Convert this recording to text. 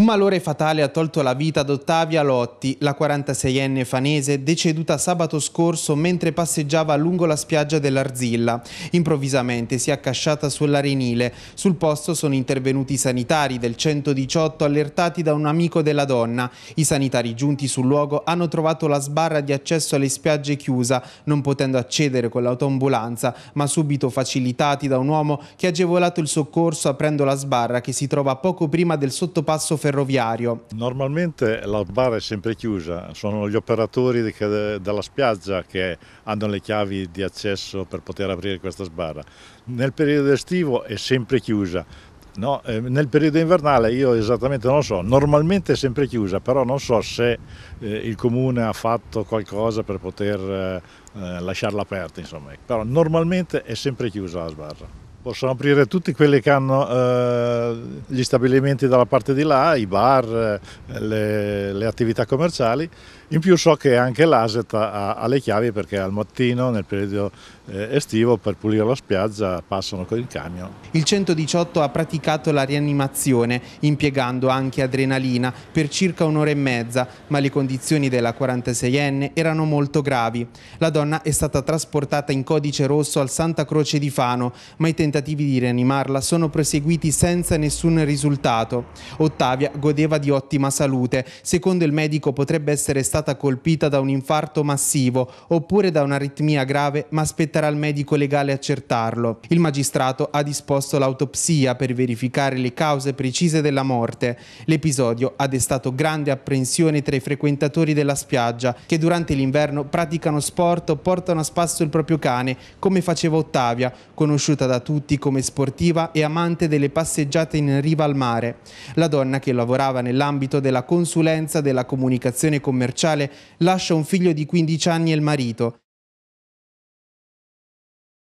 Un malore fatale ha tolto la vita ad Ottavia Lotti, la 46enne fanese, deceduta sabato scorso mentre passeggiava lungo la spiaggia dell'Arzilla. Improvvisamente si è accasciata sull'arenile. Sul posto sono intervenuti i sanitari del 118 allertati da un amico della donna. I sanitari giunti sul luogo hanno trovato la sbarra di accesso alle spiagge chiusa, non potendo accedere con l'autoambulanza, ma subito facilitati da un uomo che ha agevolato il soccorso aprendo la sbarra che si trova poco prima del sottopasso ferroviario ferroviario. Normalmente la barra è sempre chiusa, sono gli operatori della spiaggia che hanno le chiavi di accesso per poter aprire questa sbarra. Nel periodo estivo è sempre chiusa, No, ehm, nel periodo invernale io esattamente non lo so, normalmente è sempre chiusa, però non so se eh, il comune ha fatto qualcosa per poter eh, eh, lasciarla aperta, insomma. però normalmente è sempre chiusa la sbarra. Possono aprire tutti quelli che hanno eh, gli stabilimenti dalla parte di là, i bar, eh, le, le attività commerciali in più so che anche l'ASET ha, ha le chiavi perché al mattino nel periodo eh, estivo per pulire la spiaggia passano con il camion. Il 118 ha praticato la rianimazione impiegando anche adrenalina per circa un'ora e mezza, ma le condizioni della 46enne erano molto gravi. La donna è stata trasportata in codice rosso al Santa Croce di Fano, ma i tentativi di rianimarla sono proseguiti senza nessun risultato. Ottavia godeva di ottima salute, secondo il medico potrebbe essere stata stata colpita da un infarto massivo oppure da un'aritmia grave, ma spetterà al medico legale accertarlo. Il magistrato ha disposto l'autopsia per verificare le cause precise della morte. L'episodio ha destato grande apprensione tra i frequentatori della spiaggia che durante l'inverno praticano sport o portano a spasso il proprio cane, come faceva Ottavia, conosciuta da tutti come sportiva e amante delle passeggiate in riva al mare. La donna che lavorava nell'ambito della consulenza della comunicazione commerciale sociale lascia un figlio di 15 anni e il marito,